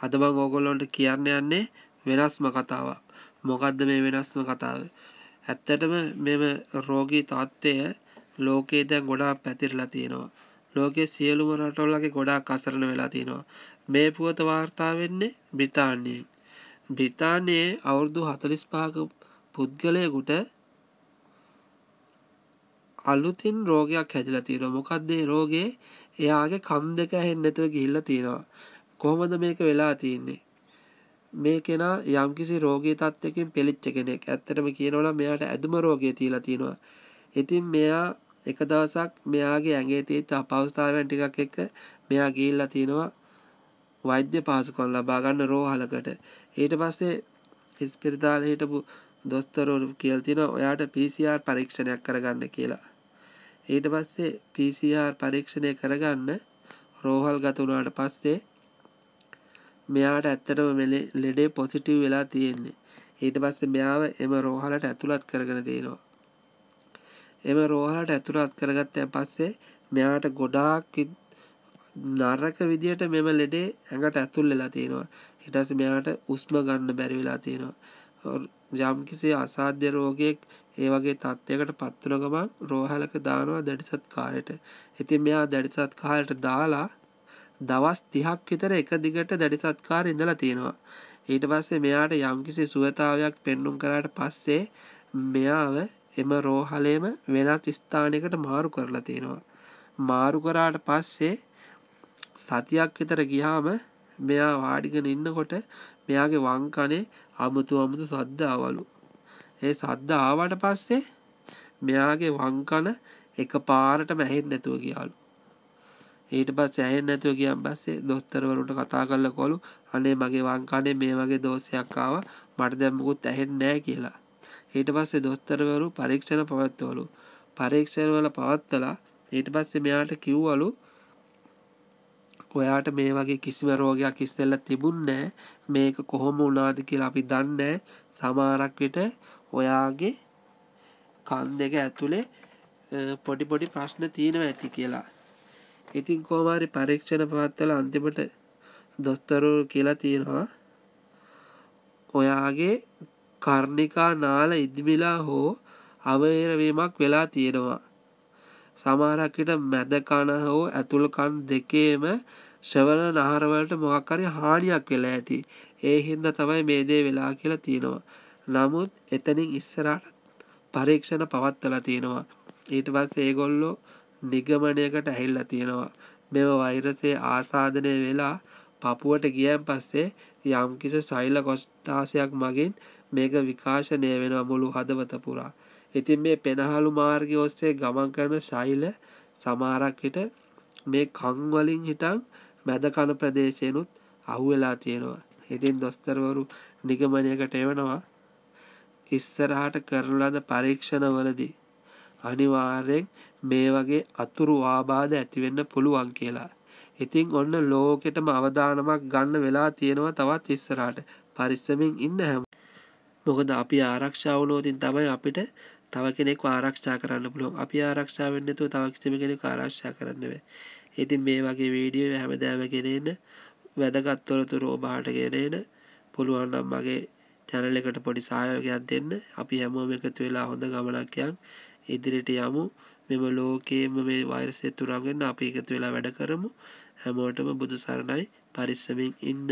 හදබං ඕගොල්ලොන්ට කියන්න යන්නේ වෙනස්ම කතාවක් මොකක්ද මේ වෙනස්ම කතාව ඇත්තටම මෙම රෝගී තාත්වය ලෝකේ දැන් ගොඩා පැතිරලා තියෙනවා ලෝකයේ සියලුම රටවල්ලගේ ගොඩාක් අසරණ වෙලා තියෙනවා මේ පුවත වාර්තා වෙන්නේ බ්‍රිතාන්‍යයෙන් බ්‍රිතාන්‍යයේ අවුරුදු හතලිස් පහක පුද්ගලයකුට අලුතින් රෝගයක් හැදිලා තියෙනවා මොකක්දේ රෝගේ එයාගේ කම් දෙක හෙන්නතුව ගිහිල්ල තියෙනවා කොහොමද මේක වෙලා තියන්නේ මේ කෙනා යම්කිසි රෝගී තත්ත්වකින් පෙළිච්ච කෙනෙක් ඇත්තටම කියනවනම් මෙයාට ඇදුම රෝගය තියලා තියෙනවා ඉතින් මෙයා එක දවසක් මෙයාගේ ඇගේ තීත් අපවස්ථාවන් ටිකක් එක්ක මෙයා ගිහිල්ලා තියෙනවා වෛද්‍ය පහසුකම් ලබා ගන්න රෝහලකට ඊට පස්සේ ඉස්පිරිතාල හිටපු දොස්තරවරු කියලා තිනවා ඔයාට PCR පරීක්ෂණයක් කරගන්න කියලා. ඊට පස්සේ PCR පරීක්ෂණය කරගන්න රෝහල් ගත වුණාට පස්සේ මෙයාට ඇත්තටම ලෙඩේ පොසිටව් වෙලා තියෙන්නේ ඊට පස්සේ මෙයාව එම රෝහලට ඇතුළත් කරගෙන තියෙනවා එම රෝහලට ඇතුළත් කරගත්තය පස්සේ මෙයාට ගොඩාක් නරක විදියට මෙම ලෙඩේ ඇඟට ඇතුල් වෙලා තියෙනවා හිටස මෙයාට උස්ම ගන්න බැරි වෙලා තියෙනවා යම්කිසේ අසාධ්‍ය රෝගයෙක් ඒ වගේ තත්ත්යකට පත්වන ගමන් රෝහලක දානවා දැඩිසත් කාරයට ඉතින් මෙයා දැඩිසත් කාලට දාලා දවස් 30ක් විතර එක දිගට දැඩි සත්කාර ඉඳලා තියෙනවා. ඊට පස්සේ මෙයාට යම්කිසි සුවතාවයක් පෙන්눔 කරාට පස්සේ මෙයාව එම රෝහලේම වෙනත් ස්ථානයකට මාරු කරලා තියෙනවා. මාරු කරාට පස්සේ සතියක් විතර ගියාම මෙයා වාඩිගෙන ඉන්නකොට මෙයාගේ වංකනේ අමුතු අමුතු සද්ද ආවලු. ඒ සද්ද ආවට පස්සේ මෙයාගේ වංකන එක පාරටම ඇහෙන්නේ නැතුව ගියාලු. ඊට පස් ඇහෙන් නැතුව කියන් පස්සේ දොස්තරවරුට කතා කරල කොළු අනේ මගේ වංකානේ මේ වගේ දෝෂයක්කාව මට දැම්මකුත් ඇහෙන් නෑ කියලා ඊට පස්සේ දොස්තරවරු පරීක්ෂණ පවත්වලු පරීක්ෂණවල පවත්තලා ඊට පස්සේ මෙයාට කිව්වලු ඔයාට මේ වගේ කිසිම රෝගයක් ඉස්සෙල්ල තිබුන්නෑ මේක කොහොම උනාද කියලා අපි දන්න සමාරක්විට ඔයාගේ කන් දෙක ඇතුළේ පොඩි පොඩි ප්‍රශ්න තියෙනව ඇති කියලා ඉතින් කෝමාරි පරීක්ෂණ පවත්වල අන්තිමට දොස්තරු කියලා තියෙනවා ඔයාගේ කර්ණිකා නාල ඉදිමිලා හෝ අවේරවීමක් වෙලා තියෙනවා සමාරක්කට මැදකණ හෝ ඇතුළකන් දෙකේම ශ්‍රවල නහරවලට මොහක්කරි හානියක් වෙලා ඇති ඒ හින්ද තමයි මේදේ වෙලා කියලා තියෙනවා නමුත් එතනින් ඉස්සරට පරීක්ෂණ පවත්තලා තියෙනවා ඊට පස් ඒගොල්ලෝ නිගමනයකට ඇහිල්ලා තියෙනවා. මෙම වෛරසය ආසාධනය වෙලා පපුුවට ගියන් පස්සේ යම්කිස සෛල කොස්්ටාසයක් මගින් මේක විකාශනය වෙන මුළු හදවත පුරා. ඉතින් මේ පෙනහලු මාර්ග ඔස්සේ ගමන් කරන ශෛල සමාරක්කට මේ කංවලින් හිටන් මැදකන ප්‍රදේශයනුත් අහුවෙලා තියෙනවා. ඉතින් දොස්තරවරු නිගමනයකට එවනවා ඉස්සරහට කරන ලද පරීක්ෂණවලදී අනිවාර්යෙන් මේ වගේ අතුරු ආබාධ ඇතිවෙන්න පුළුවන් කියලා. ඉතිං ඔන්න ලෝකෙටම අවධානමක් ගන්න වෙලා තියෙනවා තවත් ඉස්සරහට පරිස්සමින් ඉන්න හැම. මොකද අපි ආරක්ෂාවනෝතින් තමයි අපිට තව කෙනෙක් ආරක්ෂා කරන්න පුළුවන් අපි ආරක්ෂාවෙන්න්නතු තවක්ෂම කෙනෙක් ආරක්ෂා කරන්නවේ. ඉතින් මේ වගේ වීඩියෝ හැමදෑම කෙනෙන්න වැදගත්තොරතුරු ඔබාට ගෙනන පුළුවන්නම් මගේ චැනල එකට පොඩි සහයෝගයක් දෙන්න අපි හැමෝම එකතු වෙලා හොඳ ගමනක්යන් ඉදිරියට යමු මෙම ලෝකයේම මේ වෛරසය තුරාගෙන අපි එකතු වෙලා වැඩ කරමු හැමෝටම බුදු සරණයි පරිස්සමින් ඉන්න